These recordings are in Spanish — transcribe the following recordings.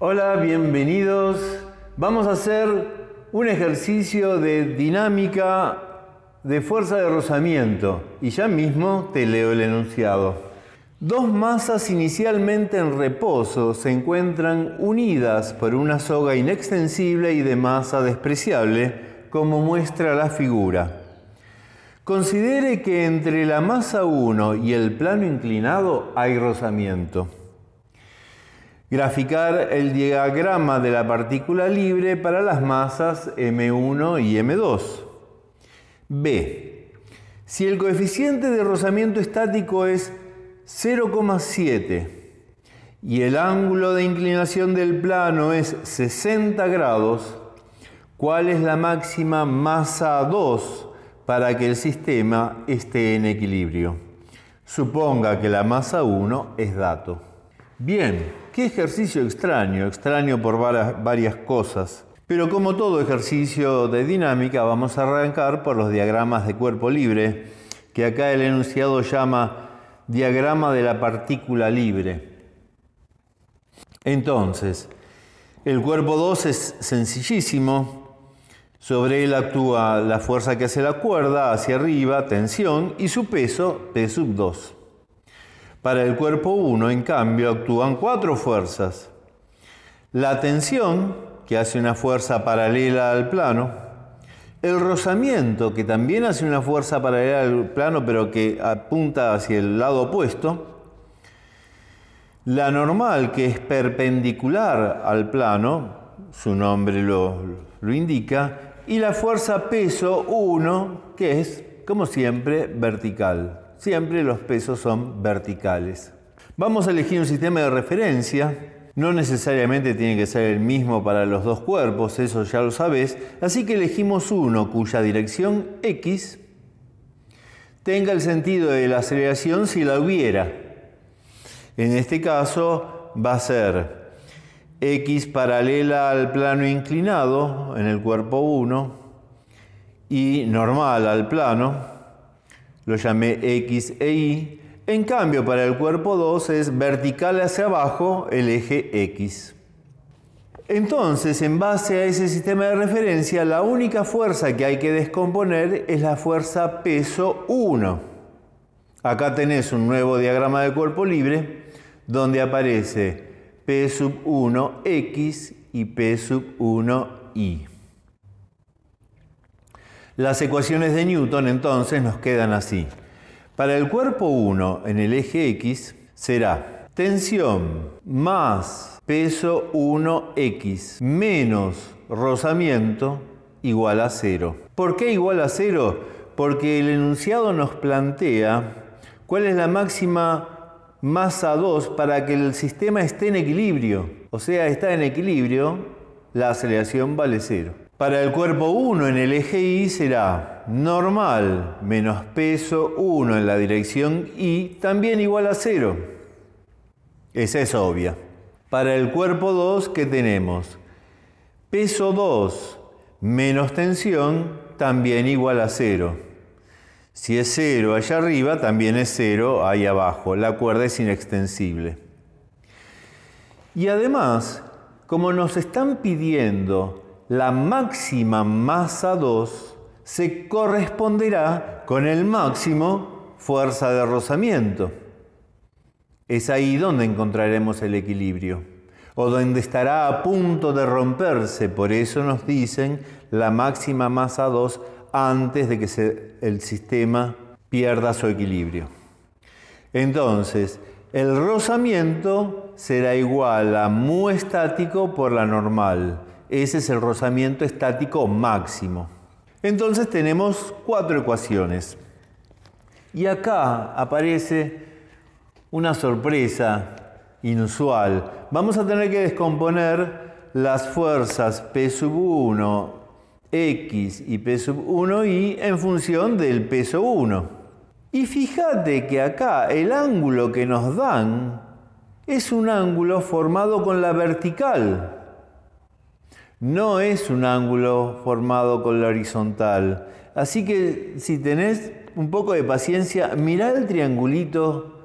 Hola, bienvenidos. Vamos a hacer un ejercicio de dinámica de fuerza de rozamiento y ya mismo te leo el enunciado. Dos masas inicialmente en reposo se encuentran unidas por una soga inextensible y de masa despreciable, como muestra la figura. Considere que entre la masa 1 y el plano inclinado hay rozamiento. Graficar el diagrama de la partícula libre para las masas M1 y M2. B. Si el coeficiente de rozamiento estático es 0,7 y el ángulo de inclinación del plano es 60 grados, ¿cuál es la máxima masa 2 para que el sistema esté en equilibrio? Suponga que la masa 1 es dato. Bien, Qué ejercicio extraño, extraño por varias cosas. Pero como todo ejercicio de dinámica, vamos a arrancar por los diagramas de cuerpo libre, que acá el enunciado llama diagrama de la partícula libre. Entonces, el cuerpo 2 es sencillísimo, sobre él actúa la fuerza que hace la cuerda hacia arriba, tensión, y su peso, P sub 2. Para el cuerpo 1, en cambio, actúan cuatro fuerzas. La tensión, que hace una fuerza paralela al plano. El rozamiento, que también hace una fuerza paralela al plano, pero que apunta hacia el lado opuesto. La normal, que es perpendicular al plano, su nombre lo, lo indica, y la fuerza peso 1, que es, como siempre, vertical siempre los pesos son verticales. Vamos a elegir un sistema de referencia. No necesariamente tiene que ser el mismo para los dos cuerpos, eso ya lo sabes. Así que elegimos uno cuya dirección X tenga el sentido de la aceleración si la hubiera. En este caso va a ser X paralela al plano inclinado en el cuerpo 1 y normal al plano lo llamé X e Y. En cambio, para el cuerpo 2 es vertical hacia abajo el eje X. Entonces, en base a ese sistema de referencia, la única fuerza que hay que descomponer es la fuerza peso 1. Acá tenés un nuevo diagrama de cuerpo libre donde aparece P sub 1 X y P sub 1 Y. Las ecuaciones de Newton entonces nos quedan así. Para el cuerpo 1 en el eje X será tensión más peso 1X menos rozamiento igual a 0. ¿Por qué igual a 0? Porque el enunciado nos plantea cuál es la máxima masa 2 para que el sistema esté en equilibrio. O sea, está en equilibrio, la aceleración vale 0. Para el cuerpo 1 en el eje Y será normal menos peso 1 en la dirección Y también igual a 0. Esa es obvia. Para el cuerpo 2 ¿qué tenemos peso 2 menos tensión también igual a 0. Si es 0 allá arriba, también es 0 ahí abajo. La cuerda es inextensible. Y además, como nos están pidiendo la máxima masa 2 se corresponderá con el máximo fuerza de rozamiento. Es ahí donde encontraremos el equilibrio, o donde estará a punto de romperse. Por eso nos dicen la máxima masa 2 antes de que el sistema pierda su equilibrio. Entonces, el rozamiento será igual a mu estático por la normal ese es el rozamiento estático máximo. Entonces tenemos cuatro ecuaciones. Y acá aparece una sorpresa inusual. Vamos a tener que descomponer las fuerzas P sub 1, X y P 1 y en función del peso 1. Y fíjate que acá el ángulo que nos dan es un ángulo formado con la vertical no es un ángulo formado con la horizontal. Así que si tenés un poco de paciencia, mirá el triangulito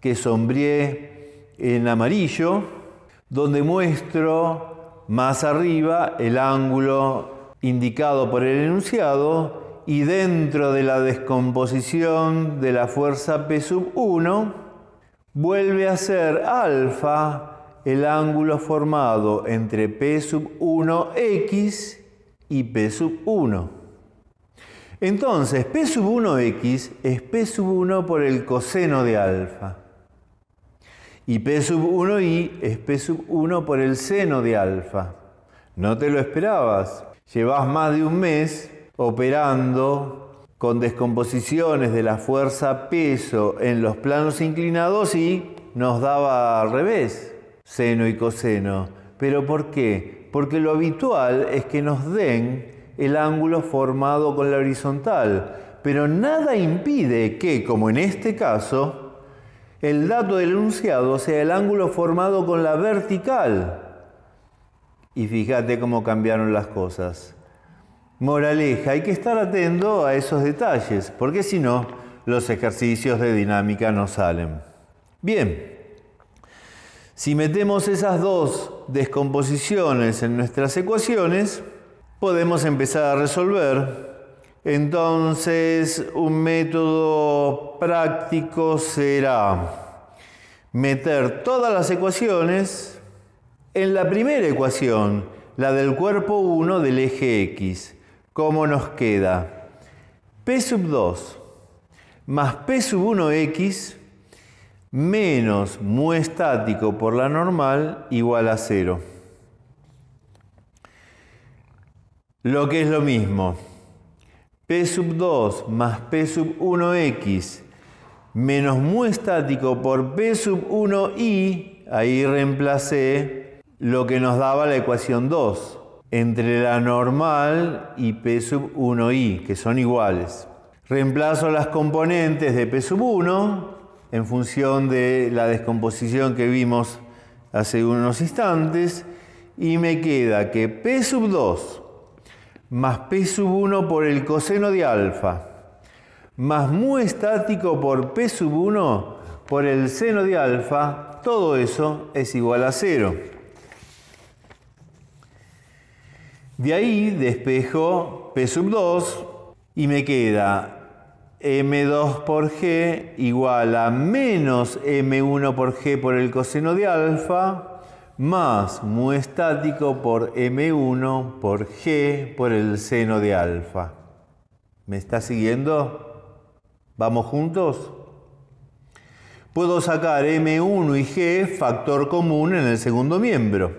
que sombreé en amarillo, donde muestro más arriba el ángulo indicado por el enunciado y dentro de la descomposición de la fuerza P sub 1 vuelve a ser alfa el ángulo formado entre P sub 1x y P sub 1. Entonces, P sub 1x es P sub 1 por el coseno de alfa. Y P sub 1 y es P sub 1 por el seno de alfa. No te lo esperabas. Llevas más de un mes operando con descomposiciones de la fuerza peso en los planos inclinados y nos daba al revés seno y coseno. ¿Pero por qué? Porque lo habitual es que nos den el ángulo formado con la horizontal, pero nada impide que, como en este caso, el dato del enunciado sea el ángulo formado con la vertical. Y fíjate cómo cambiaron las cosas. Moraleja, hay que estar atento a esos detalles, porque si no, los ejercicios de dinámica no salen. Bien, si metemos esas dos descomposiciones en nuestras ecuaciones, podemos empezar a resolver. Entonces, un método práctico será meter todas las ecuaciones en la primera ecuación, la del cuerpo 1 del eje X. ¿Cómo nos queda? P sub 2 más P sub 1X menos mu estático por la normal igual a 0, Lo que es lo mismo, P sub 2 más P sub 1x menos mu estático por P sub 1i, ahí reemplacé lo que nos daba la ecuación 2, entre la normal y P sub 1i, que son iguales. Reemplazo las componentes de P sub 1 en función de la descomposición que vimos hace unos instantes y me queda que P sub 2 más P sub 1 por el coseno de alfa más mu estático por P sub 1 por el seno de alfa, todo eso es igual a cero. De ahí despejo P sub 2 y me queda m2 por g igual a menos m1 por g por el coseno de alfa más mu estático por m1 por g por el seno de alfa. ¿Me está siguiendo? ¿Vamos juntos? Puedo sacar m1 y g factor común en el segundo miembro.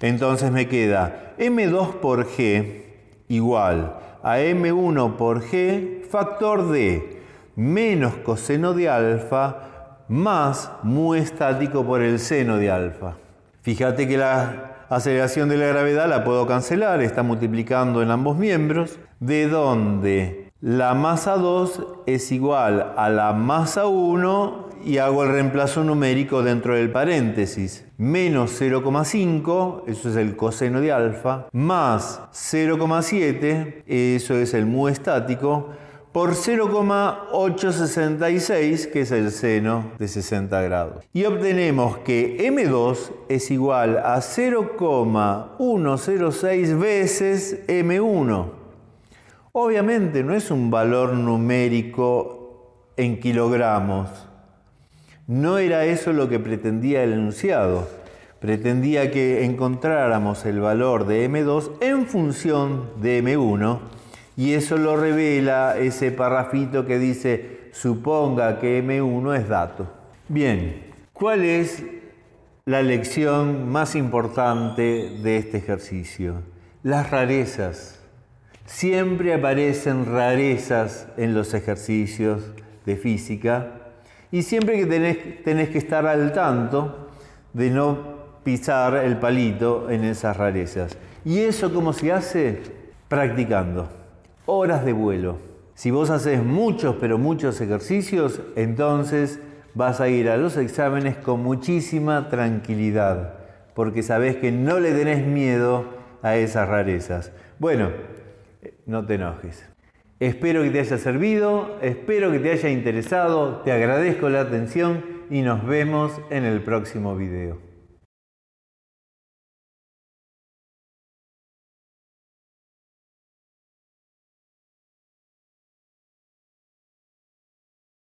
Entonces me queda m2 por g igual a m1 por g factor de menos coseno de alfa más mu estático por el seno de alfa. Fíjate que la aceleración de la gravedad la puedo cancelar, está multiplicando en ambos miembros, de donde la masa 2 es igual a la masa 1 y hago el reemplazo numérico dentro del paréntesis. Menos 0,5, eso es el coseno de alfa, más 0,7, eso es el mu estático, por 0,866, que es el seno de 60 grados. Y obtenemos que M2 es igual a 0,106 veces M1. Obviamente no es un valor numérico en kilogramos. No era eso lo que pretendía el enunciado. Pretendía que encontráramos el valor de M2 en función de M1 y eso lo revela ese parrafito que dice, suponga que M1 es dato. Bien, ¿cuál es la lección más importante de este ejercicio? Las rarezas. Siempre aparecen rarezas en los ejercicios de física y siempre que tenés, tenés que estar al tanto de no pisar el palito en esas rarezas. ¿Y eso cómo se hace? Practicando horas de vuelo. Si vos haces muchos, pero muchos ejercicios, entonces vas a ir a los exámenes con muchísima tranquilidad, porque sabés que no le tenés miedo a esas rarezas. Bueno, eh, no te enojes. Espero que te haya servido, espero que te haya interesado, te agradezco la atención y nos vemos en el próximo video.